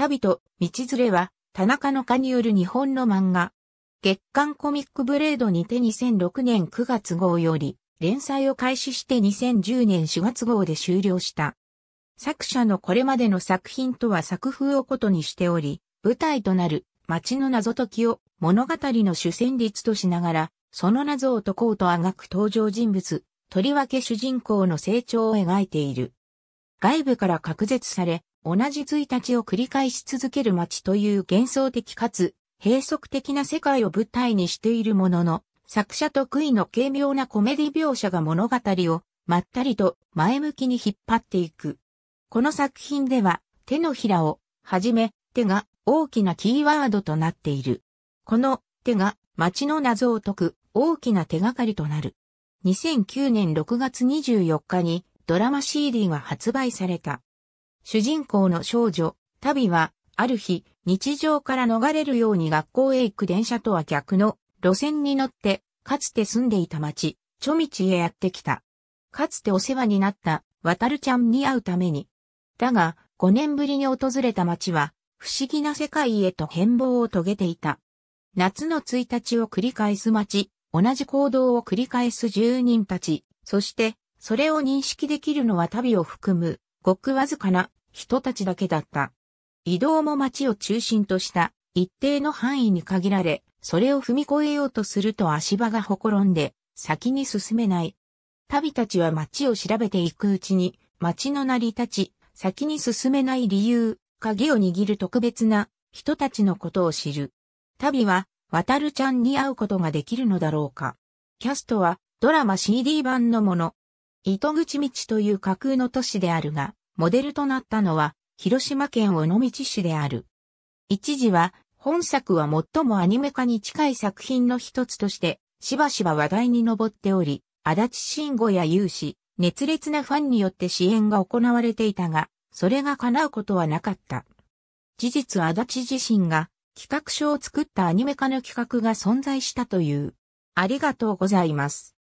旅と道連れは、田中の家による日本の漫画。月刊コミックブレードにて2006年9月号より、連載を開始して2010年4月号で終了した。作者のこれまでの作品とは作風をことにしており、舞台となる街の謎解きを物語の主旋律としながら、その謎を解こうとあがく登場人物、とりわけ主人公の成長を描いている。外部から隔絶され、同じ1日を繰り返し続ける街という幻想的かつ閉塞的な世界を舞台にしているものの、作者得意の軽妙なコメディ描写が物語をまったりと前向きに引っ張っていく。この作品では手のひらをはじめ手が大きなキーワードとなっている。この手が街の謎を解く大きな手がかりとなる。2009年6月24日にドラマ CD が発売された。主人公の少女、タビは、ある日、日常から逃れるように学校へ行く電車とは逆の路線に乗って、かつて住んでいた町、チョミチへやってきた。かつてお世話になった、ワタルちゃんに会うために。だが、5年ぶりに訪れた町は、不思議な世界へと変貌を遂げていた。夏の1日を繰り返す町、同じ行動を繰り返す住人たち、そして、それを認識できるのは旅を含む、ごくわずかな人たちだけだった。移動も街を中心とした一定の範囲に限られ、それを踏み越えようとすると足場がほころんで先に進めない。旅たちは街を調べていくうちに街の成り立ち、先に進めない理由、鍵を握る特別な人たちのことを知る。旅は渡るちゃんに会うことができるのだろうか。キャストはドラマ CD 版のもの。糸口道という架空の都市であるが、モデルとなったのは、広島県尾道市である。一時は、本作は最もアニメ化に近い作品の一つとして、しばしば話題に上っており、足立慎吾や有志、熱烈なファンによって支援が行われていたが、それが叶うことはなかった。事実足立自身が企画書を作ったアニメ化の企画が存在したという。ありがとうございます。